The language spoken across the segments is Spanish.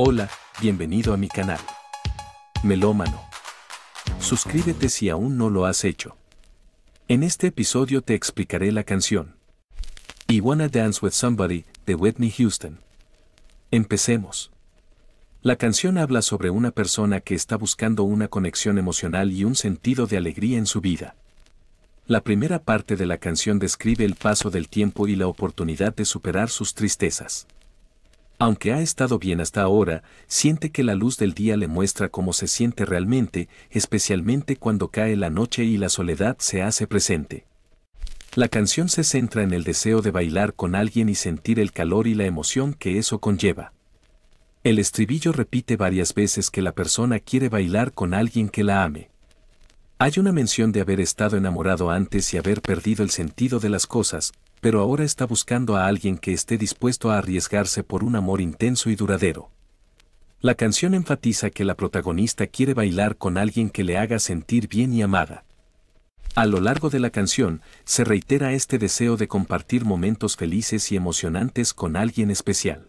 Hola, bienvenido a mi canal. Melómano. Suscríbete si aún no lo has hecho. En este episodio te explicaré la canción. I Wanna Dance With Somebody de Whitney Houston. Empecemos. La canción habla sobre una persona que está buscando una conexión emocional y un sentido de alegría en su vida. La primera parte de la canción describe el paso del tiempo y la oportunidad de superar sus tristezas. Aunque ha estado bien hasta ahora, siente que la luz del día le muestra cómo se siente realmente, especialmente cuando cae la noche y la soledad se hace presente. La canción se centra en el deseo de bailar con alguien y sentir el calor y la emoción que eso conlleva. El estribillo repite varias veces que la persona quiere bailar con alguien que la ame. Hay una mención de haber estado enamorado antes y haber perdido el sentido de las cosas, pero ahora está buscando a alguien que esté dispuesto a arriesgarse por un amor intenso y duradero. La canción enfatiza que la protagonista quiere bailar con alguien que le haga sentir bien y amada. A lo largo de la canción, se reitera este deseo de compartir momentos felices y emocionantes con alguien especial.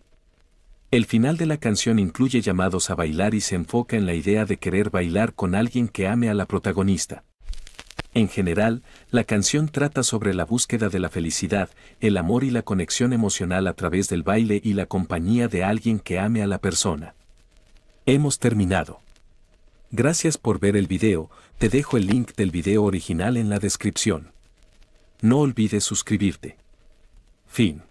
El final de la canción incluye llamados a bailar y se enfoca en la idea de querer bailar con alguien que ame a la protagonista. En general, la canción trata sobre la búsqueda de la felicidad, el amor y la conexión emocional a través del baile y la compañía de alguien que ame a la persona. Hemos terminado. Gracias por ver el video, te dejo el link del video original en la descripción. No olvides suscribirte. Fin.